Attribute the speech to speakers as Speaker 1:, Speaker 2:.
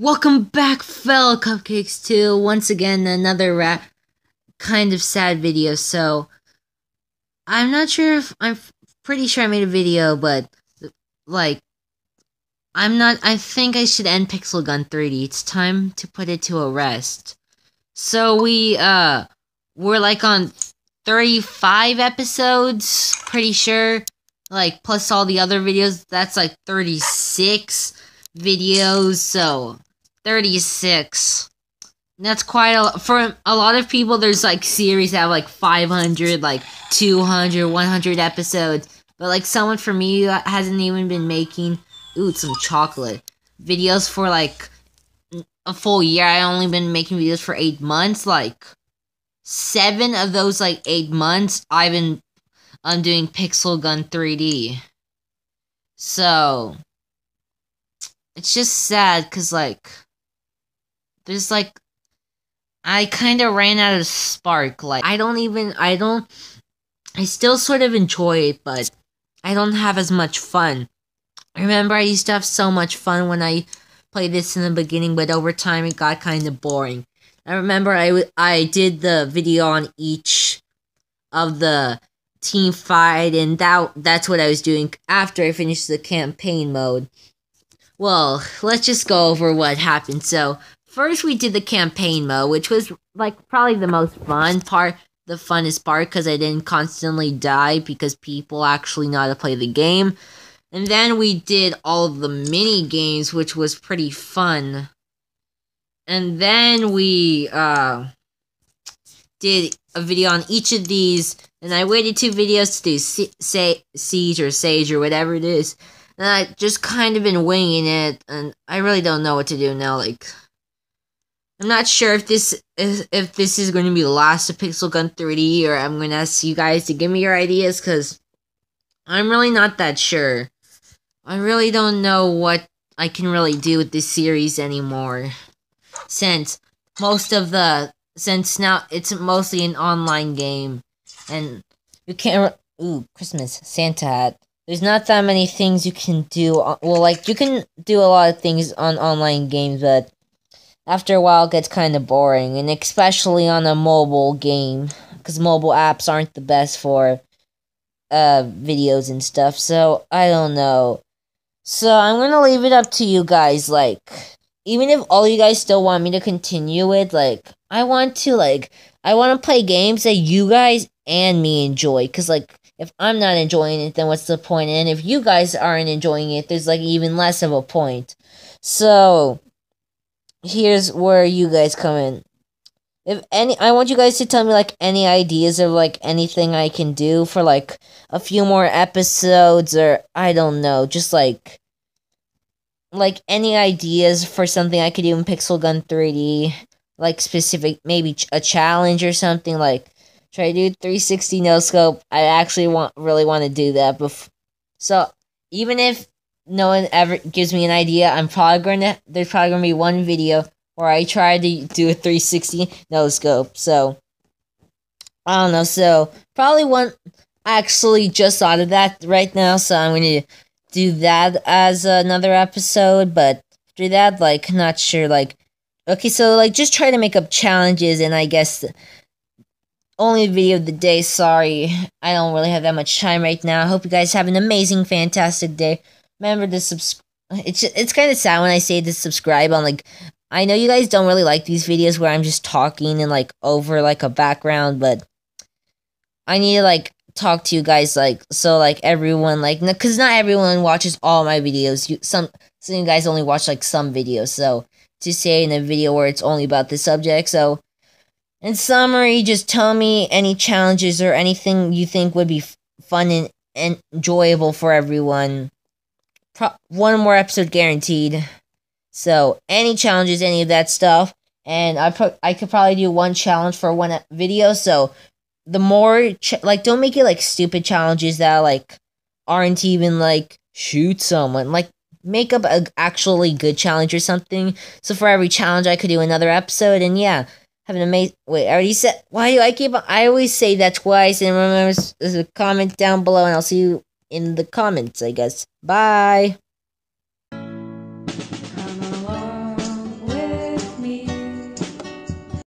Speaker 1: Welcome back, fellow cupcakes, to once again another ra- kind of sad video. So, I'm not sure if I'm pretty sure I made a video, but like, I'm not. I think I should end Pixel Gun 3D. It's time to put it to a rest. So, we, uh, we're like on 35 episodes, pretty sure. Like, plus all the other videos, that's like 36 videos. So, 36. And that's quite a for a lot of people. There's like series that have like 500, like 200, 100 episodes. But like someone for me hasn't even been making ooh some chocolate videos for like a full year. I only been making videos for eight months. Like seven of those like eight months, I've been undoing doing Pixel Gun 3D. So it's just sad because like there's like I kind of ran out of spark. Like I don't even I don't I still sort of enjoy it, but I don't have as much fun. I remember I used to have so much fun when I played this in the beginning, but over time it got kind of boring. I remember I, w- I did the video on each of the team fight, and that that's what I was doing after I finished the campaign mode. Well, let's just go over what happened. So, First, we did the campaign mode, which was like probably the most fun part, the funnest part, because I didn't constantly die because people actually know how to play the game. And then we did all of the mini games, which was pretty fun. And then we uh, did a video on each of these, and I waited two videos to do si- say siege or sage or whatever it is. And I just kind of been winging it, and I really don't know what to do now. Like, I'm not sure if this is if this is going to be the last of Pixel Gun 3D or I'm going to ask you guys to give me your ideas cuz I'm really not that sure. I really don't know what I can really do with this series anymore since most of the since now it's mostly an online game and you can't ooh Christmas Santa hat. There's not that many things you can do. well, like you can do a lot of things on online games, but after a while gets kind of boring, and especially on a mobile game, because mobile apps aren't the best for uh, videos and stuff, so I don't know. So I'm gonna leave it up to you guys, like, even if all you guys still want me to continue with, like, I want to, like, I want to play games that you guys and me enjoy, because, like, if I'm not enjoying it, then what's the point? And if you guys aren't enjoying it, there's, like, even less of a point. So, here's where you guys come in. If any, I want you guys to tell me like any ideas of like anything I can do for like a few more episodes or I don't know, just like like any ideas for something I could do in Pixel Gun 3D, like specific maybe a challenge or something like try to do 360 no scope. I actually want really want to do that before. So even if no one ever gives me an idea, I'm probably gonna there's probably gonna be one video where I try to do a 360 no scope. So I don't know. So probably one. I actually just thought of that right now, so I'm gonna do that as another episode. But after that, like, not sure. Like, okay, so like, just try to make up challenges, and I guess only video of the day. Sorry, I don't really have that much time right now. I hope you guys have an amazing, fantastic day remember to subscribe. It's just, it's kind of sad when I say to subscribe on like I know you guys don't really like these videos where I'm just talking and like over like a background, but I need to like talk to you guys like so like everyone like because not everyone watches all my videos. You some some you guys only watch like some videos, so to say in a video where it's only about the subject, so. In summary, just tell me any challenges or anything you think would be fun and, and enjoyable for everyone pro- one more episode guaranteed. So any challenges, any of that stuff, and I pro- I could probably do one challenge for one video. So the more ch- like, don't make it like stupid challenges that like aren't even like shoot someone. Like make up an actually good challenge or something. So for every challenge, I could do another episode, and yeah, have an amazing. Wait, I already said. Why do I keep? On- I always say that twice, and remember, there's a comment down below, and I'll see you in the comments, I guess. Bye!